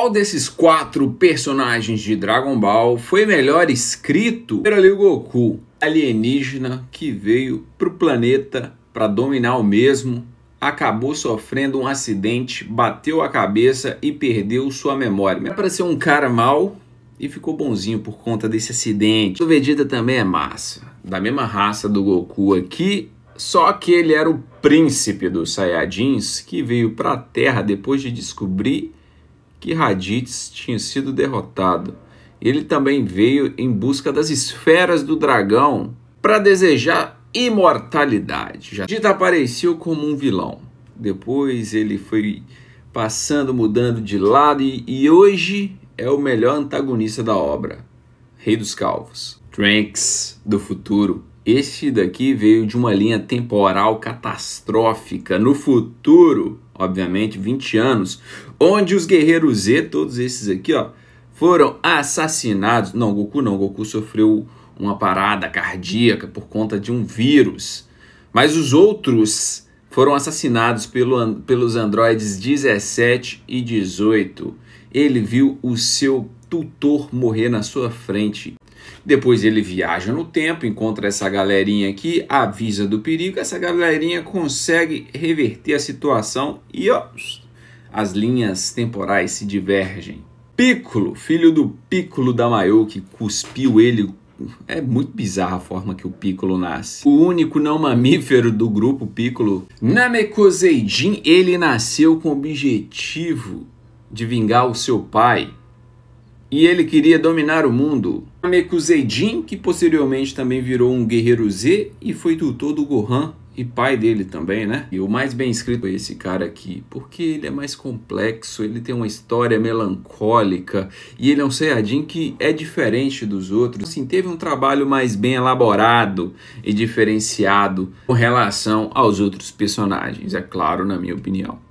Qual desses quatro personagens de Dragon Ball foi melhor escrito? Era ali o Goku, alienígena que veio pro planeta para dominar o mesmo, acabou sofrendo um acidente, bateu a cabeça e perdeu sua memória. Era para ser um cara mal e ficou bonzinho por conta desse acidente. O Vegeta também é massa, da mesma raça do Goku aqui, só que ele era o príncipe dos Saiyajins que veio para a Terra depois de descobrir que Raditz tinha sido derrotado. Ele também veio em busca das esferas do dragão para desejar imortalidade. Raditz apareceu como um vilão. Depois ele foi passando, mudando de lado e, e hoje é o melhor antagonista da obra. Rei dos Calvos. Tranks do futuro. Esse daqui veio de uma linha temporal catastrófica no futuro obviamente, 20 anos, onde os guerreiros Z, todos esses aqui, ó, foram assassinados. Não, Goku não, Goku sofreu uma parada cardíaca por conta de um vírus. Mas os outros foram assassinados pelo, pelos androides 17 e 18. Ele viu o seu tutor morrer na sua frente. Depois ele viaja no tempo, encontra essa galerinha aqui, avisa do perigo, essa galerinha consegue reverter a situação e ó, as linhas temporais se divergem. Piccolo, filho do Piccolo da Maiô, que cuspiu ele é muito bizarra a forma que o Piccolo nasce. O único não mamífero do grupo Piccolo, Namekusei ele nasceu com o objetivo de vingar o seu pai, e ele queria dominar o mundo. Namekuseijin, que posteriormente também virou um guerreiro Z e foi tutor do Gohan e pai dele também, né? E o mais bem escrito é esse cara aqui, porque ele é mais complexo, ele tem uma história melancólica e ele é um Saiyajin que é diferente dos outros. Assim, teve um trabalho mais bem elaborado e diferenciado com relação aos outros personagens, é claro, na minha opinião.